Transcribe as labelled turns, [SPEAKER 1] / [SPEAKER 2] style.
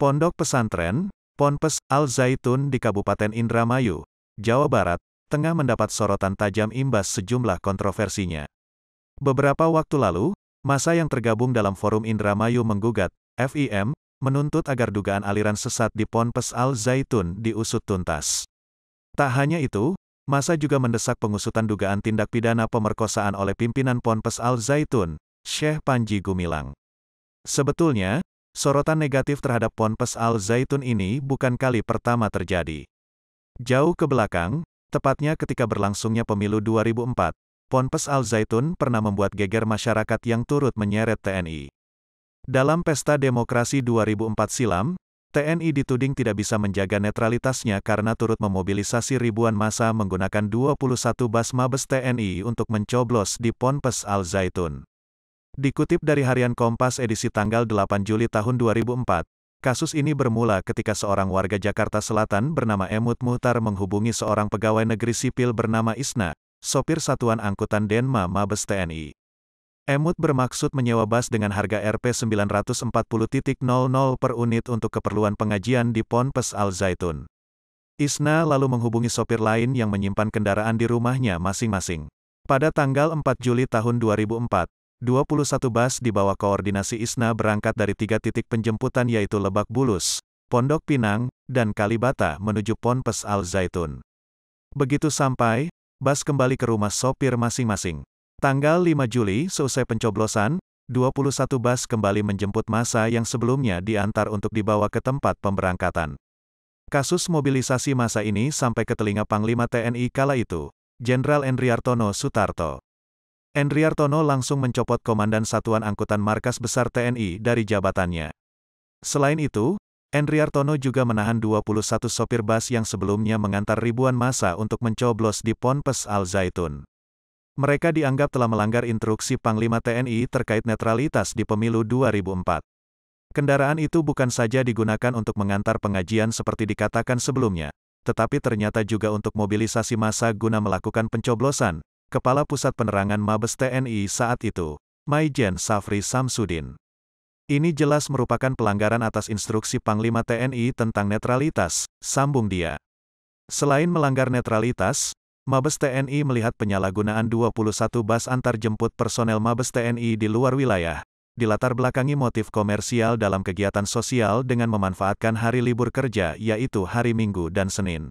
[SPEAKER 1] Pondok Pesantren, Ponpes, Al-Zaitun di Kabupaten Indramayu, Jawa Barat, tengah mendapat sorotan tajam imbas sejumlah kontroversinya. Beberapa waktu lalu, masa yang tergabung dalam Forum Indramayu menggugat, FIM, menuntut agar dugaan aliran sesat di Ponpes Al-Zaitun diusut tuntas. Tak hanya itu, masa juga mendesak pengusutan dugaan tindak pidana pemerkosaan oleh pimpinan Ponpes Al-Zaitun, Syekh Panji Gumilang. Sebetulnya, Sorotan negatif terhadap Ponpes Al Zaitun ini bukan kali pertama terjadi. Jauh ke belakang, tepatnya ketika berlangsungnya pemilu 2004, Ponpes Al Zaitun pernah membuat geger masyarakat yang turut menyeret TNI. Dalam Pesta Demokrasi 2004 silam, TNI dituding tidak bisa menjaga netralitasnya karena turut memobilisasi ribuan massa menggunakan 21 bas Mabes TNI untuk mencoblos di Ponpes Al Zaitun. Dikutip dari harian Kompas edisi tanggal 8 Juli tahun 2004, kasus ini bermula ketika seorang warga Jakarta Selatan bernama Emut Muhtar menghubungi seorang pegawai negeri sipil bernama Isna, sopir satuan angkutan Denma Mabes TNI. Emut bermaksud menyewa bas dengan harga Rp 940.00 per unit untuk keperluan pengajian di Ponpes Al Zaitun. Isna lalu menghubungi sopir lain yang menyimpan kendaraan di rumahnya masing-masing. Pada tanggal 4 Juli tahun 2004, 21 bus di bawah koordinasi ISNA berangkat dari tiga titik penjemputan yaitu Lebak Bulus, Pondok Pinang, dan Kalibata menuju Ponpes Al Zaitun. Begitu sampai, bus kembali ke rumah sopir masing-masing. Tanggal 5 Juli seusai pencoblosan, 21 bus kembali menjemput masa yang sebelumnya diantar untuk dibawa ke tempat pemberangkatan. Kasus mobilisasi masa ini sampai ke telinga Panglima TNI kala itu, Jenderal Endriartono Sutarto. Enriartono langsung mencopot Komandan Satuan Angkutan Markas Besar TNI dari jabatannya. Selain itu, Enriartono juga menahan 21 sopir bas yang sebelumnya mengantar ribuan massa untuk mencoblos di Ponpes Al Zaitun. Mereka dianggap telah melanggar instruksi Panglima TNI terkait netralitas di pemilu 2004. Kendaraan itu bukan saja digunakan untuk mengantar pengajian seperti dikatakan sebelumnya, tetapi ternyata juga untuk mobilisasi massa guna melakukan pencoblosan, Kepala Pusat Penerangan Mabes TNI saat itu, Maijen Safri Samsudin. Ini jelas merupakan pelanggaran atas instruksi Panglima TNI tentang netralitas, sambung dia. Selain melanggar netralitas, Mabes TNI melihat penyalahgunaan 21 bas antar jemput personel Mabes TNI di luar wilayah, dilatar belakangi motif komersial dalam kegiatan sosial dengan memanfaatkan hari libur kerja yaitu hari Minggu dan Senin.